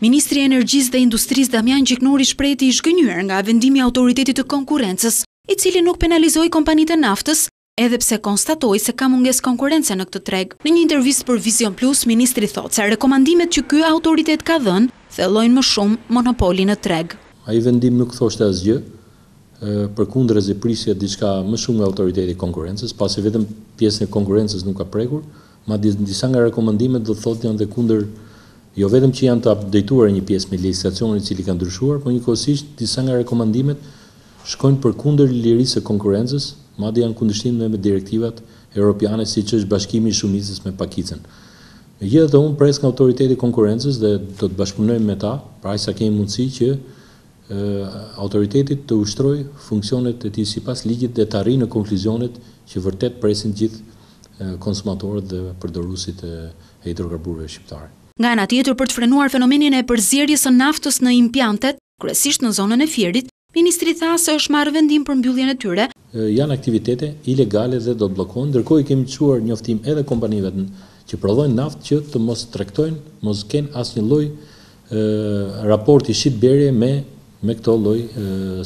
Ministri Energjis dhe Industris Damjan Gjiknori shpreti i nga vendimi autoritetit të konkurences, i cili nuk penalizoi kompanit e naftës, edhe pse konstatoi se ka munges konkurence në këtë treg. Në një intervjist për Vision Plus, ministri thotë se rekomandimet që kjo autoritet ka dhenë, thellojnë më shumë monopoli në treg. A i vendim nuk thoshtë e zgjë, për kundër e zeprisja diska më shumë nga autoriteti konkurences, pas e vetëm pjesën e konkurences nuk ka pregur, ma disa nga rekomandimet dhe thotë janë dhe kundër jo vetëm që janë të updateuar një pjesë me legjislacionin i cili ka ndryshuar, por njëkohësisht disa nga rekomandimet shkojnë përkundër lirisë së konkurrencës, madje janë kundërshtim me direktivat europiane siç është bashkimi i shumicës me pakicën. Megjithatë unë pres nga autoriteti konkurrencës dhe do të bashkunoj me ta, pra sa kemi mundësi që e, autoritetit të ushtroj funksionet e tij sipas ligjit dhe të arrijë në konkluzionet që vërtet presin gjithë konsumatorët dhe përdoruesit e hidrokarburëve shqiptarë. Nga ena tjetër për të frenuar fenomenin e përzirjes së naftës në impjantet, kresisht në zonën e fjerit, Ministri tha se është marrë vendim për mbyllin e tyre. Janë aktivitete ilegale dhe do të blokonë, i kemi quar njoftim edhe kompanive që prodhojnë naftë që të mos trektojnë, mos kënë asë një loj raporti shqit berje me me këto loj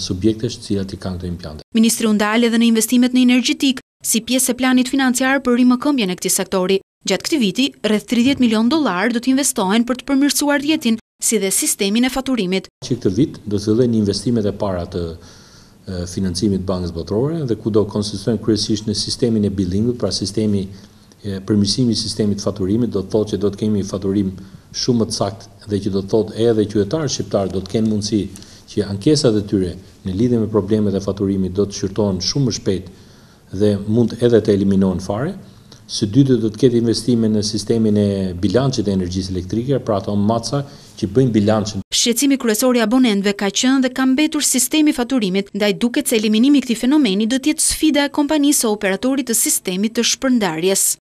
subjektesh cilat i kanë të impjante. Ministri undale dhe në investimet në energjitik, si pjesë e planit financiar për rrimë këmbje në këti sektori. Gjatë këti viti, rreth 30 milion dolar do investohen për të përmirësuar djetin, si dhe sistemin e faturimit. Që këtë vit do të dhe një investimet e para të financimit bankës botërore dhe ku do konsistohen kërësisht në sistemin e bilingut, pra sistemi përmisimi sistemit faturimit, do të thot që do të kemi faturim shumë më të sakt dhe që do të thot edhe qëtarë shqiptarë do të kenë mundësi që ankesat e tyre në lidhe me problemet e faturimit do të shqyrtohen shumë më shpet dhe mund edhe të eliminohen fare, së dytë do të ketë investime në sistemin e bilancit e energjisë elektrike, pra ato maca që bëjnë bilancin. Shqecimi kryesori abonendve ka qënë dhe kam betur sistemi faturimit, ndaj duke që eliminimi këti fenomeni do tjetë sfida e kompanisë o operatorit të sistemi të shpërndarjes.